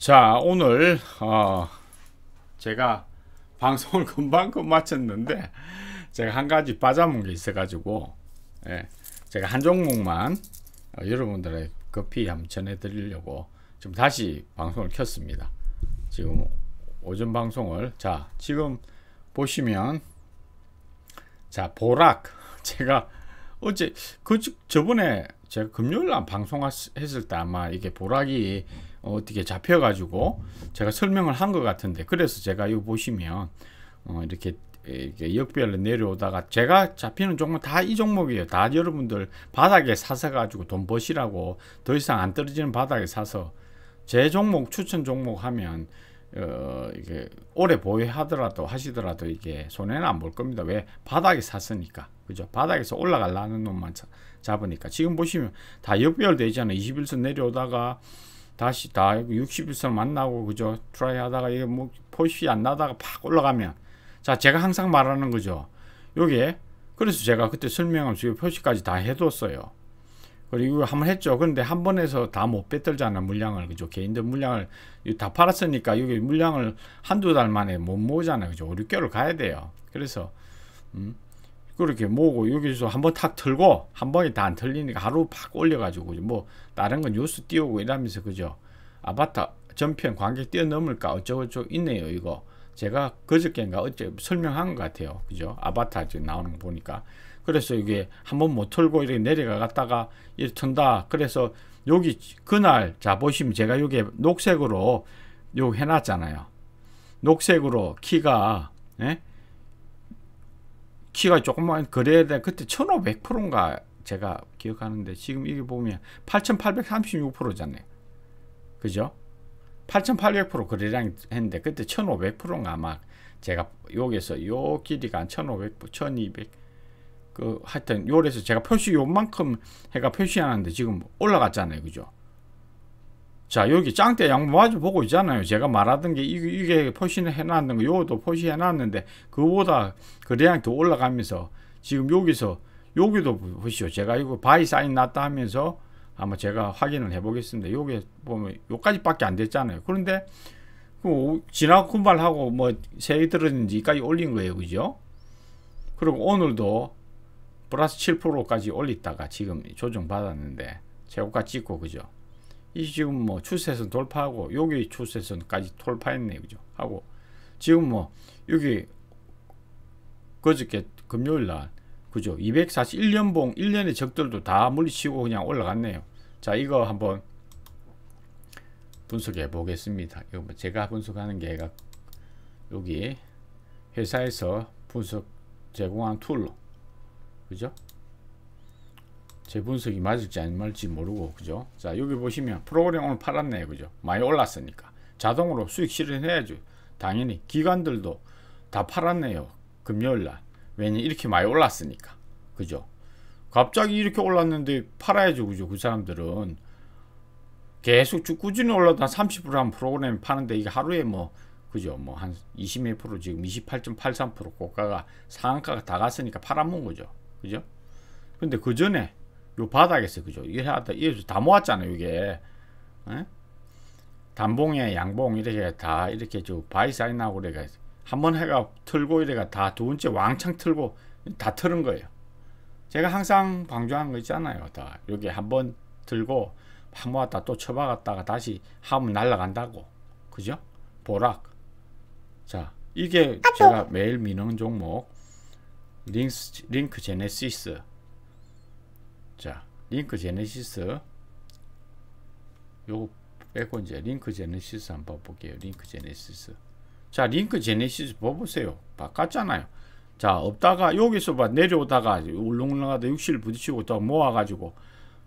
자 오늘 어 제가 방송을 금방금 마쳤는데 제가 한 가지 빠져먹은 게 있어가지고 예, 제가 한 종목만 어, 여러분들의 급히 한번 전해드리려고 지금 다시 방송을 켰습니다 지금 오전 방송을 자 지금 보시면 자 보락 제가 어제 그 저번에 제가 금요일 날 방송했을 때 아마 이게 보락이 음. 어, 어떻게 잡혀가지고 제가 설명을 한 것 같은데 그래서 제가 이거 보시면 어, 이렇게, 이렇게 역별로 내려오다가 제가 잡히는 종목 다 이 종목이에요 다 여러분들 바닥에 사서 가지고 돈 버시라고 더 이상 안 떨어지는 바닥에 사서 제 종목 추천 종목 하면 어, 이게 오래 보유하더라도 하시더라도 이게 손해는 안 볼 겁니다. 왜? 바닥에 샀으니까. 그죠? 바닥에서 올라가려는 놈만 잡으니까. 지금 보시면 다 역별되잖아요. 21선 내려오다가 다시 다6 0일선 만나고 그죠 트라이 하다가 이게 뭐 포시 안 나다가 팍 올라가면 자 제가 항상 말하는 거죠 요게 그래서 제가 그때 설명하면서 표시까지 다 해뒀어요 그리고 한번 했죠 그런데 한 번에서 다못 뺏들잖아 물량을 그죠 개인들 물량을 다 팔았으니까 여기 물량을 한두 달 만에 못 모으잖아 요 그죠 5, 6개월 가야 돼요 그래서 음 그렇게 모으고 여기서 한번 탁 틀고 한 번에 다안 틀리니까 하루 팍 올려가지고 뭐 다른 건 뉴스 띄우고 이러면서 그죠 아바타 전편 관객 뛰어넘을까 어쩌고저쩌고 있네요 이거 제가 그저께인가 어째 설명한 것 같아요 그죠 아바타 지금 나오는 거 보니까 그래서 이게 한번 못 틀고 이렇게 내려가갔다가 이렇게 튼다 그래서 여기 그날 자 보시면 제가 여기 녹색으로 요 해놨잖아요 녹색으로 키가 예? 키가 조금만 그래야 돼. 그때 1500%인가 제가 기억하는데 지금 이게 보면 8836%잖아요. 그죠? 8800% 거래량 했는데 그때 1500%인가 아마 제가 여기서 요 길이가 1500, 1200, 그 하여튼 요래서 제가 표시 요만큼 해가 표시하는데 지금 올라갔잖아요. 그죠? 자 여기 짱대 양보마주 보고 있잖아요 제가 말하던 게 이게, 이게 표시 해놨는 거 요것도 표시해 놨는데 그보다 그래양이 더 올라가면서 지금 여기서 여기도 보시죠 제가 이거 바이 사인 났다 하면서 아마 제가 확인을 해 보겠습니다 여기 보면 요까지 밖에 안 됐잖아요 그런데 그 지나 군발하고 뭐 세이 들었는지 이까지 올린 거예요 그죠 그리고 오늘도 플러스 7%까지 올렸다가 지금 조정 받았는데 최고가 찍고 그죠 이 지금 뭐 추세선 돌파하고 여기 추세선까지 돌파했네요 그죠 하고 지금 뭐 여기 그저께 금요일날 그죠 241년봉 1년의 적들도 다 물리치고 그냥 올라갔네요 자 이거 한번 분석해 보겠습니다 이거 뭐 제가 분석하는 게 여기 회사에서 분석 제공한 툴로 그죠 제 분석이 맞을지 안 맞을지 모르고 그죠 자 여기 보시면 프로그램 오늘 팔았네요 그죠 많이 올랐으니까 자동으로 수익 실현해야죠 당연히 기관들도 다 팔았네요 금요일날 왜냐 이렇게 많이 올랐으니까 그죠 갑자기 이렇게 올랐는데 팔아야죠 그죠 그 사람들은 계속 쭉 꾸준히 올라다 30%한 프로그램 파는데 이게 하루에 뭐 그죠 뭐 한21% 지금 28.83% 고가가 상한가가 다 갔으니까 팔아먹은 거죠 그죠 근데 그 전에 요 바닥에서 그죠? 이게 하다 이다 모았잖아요. 이게 에? 예? 단봉에 양봉 이렇게 다 이렇게 저 바위 사인하고 이래가 한번 해가 틀고 이래가 다두 번째 왕창 틀고 다 틀은 거예요. 제가 항상 방조한 거 있잖아요. 다 여기 한번 들고 한 모았다 또 쳐박았다가 다시 하면 날라간다고 그죠? 보락. 자 이게 아, 뭐. 제가 매일 미는 종목 링스, 링크 제네시스 자 링크 제네시스 요거 빼고 이제 링크 제네시스 한번 볼게요 링크 제네시스 자 링크 제네시스 봐보세요 바꿨잖아요 자 없다가 여기서 봐 내려오다가 울렁울렁하다 육실 부딪히고 또 모아가지고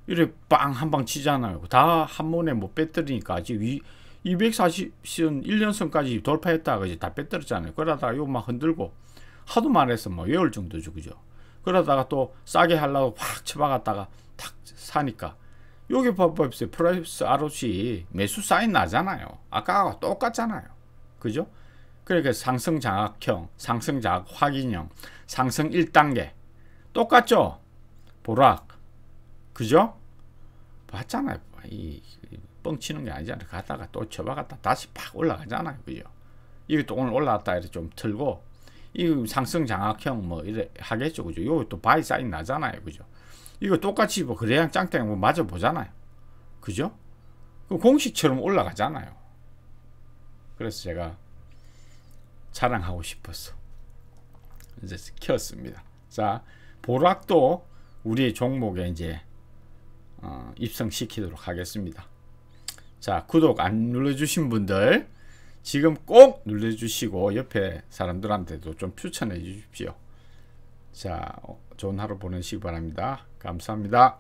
이래 빵한 방 치잖아요 다 한 번에 못 빼뜨리니까 아직 위 240선 1년선까지 돌파했다가 이제 다 빼뜨렸잖아요 그러다가 요만 흔들고 하도 말해서 뭐 외울 정도죠 그죠 그러다가 또 싸게 하려고 확 쳐박았다가 탁 사니까 여기 봐봅시다. 프라이스 ROC 매수 사인 나잖아요. 아까와 똑같잖아요. 그죠? 그러니까 상승 장악형, 상승 장악 확인형, 상승 1단계 똑같죠? 보락 그죠? 봤잖아요. 이, 이 뻥치는 게 아니잖아요. 갔다가 또 쳐박았다 다시 팍 올라가잖아요. 그죠? 이게또 오늘 올라왔다 이렇게 좀 틀고 이 상승 장악형 뭐 이래 하겠죠 그죠 요거 또 바이 사인 나잖아요 그죠 이거 똑같이 뭐 그래양 짱땡 뭐 맞아 보잖아요 그죠 그 공식처럼 올라가잖아요 그래서 제가 자랑하고 싶었어 이제 키웠습니다 자 보락도 우리 종목에 이제 어, 입성시키도록 하겠습니다 자 구독 안 눌러주신 분들 지금 꼭 눌러주시고 옆에 사람들한테도 좀 추천해 주십시오. 자, 좋은 하루 보내시기 바랍니다. 감사합니다.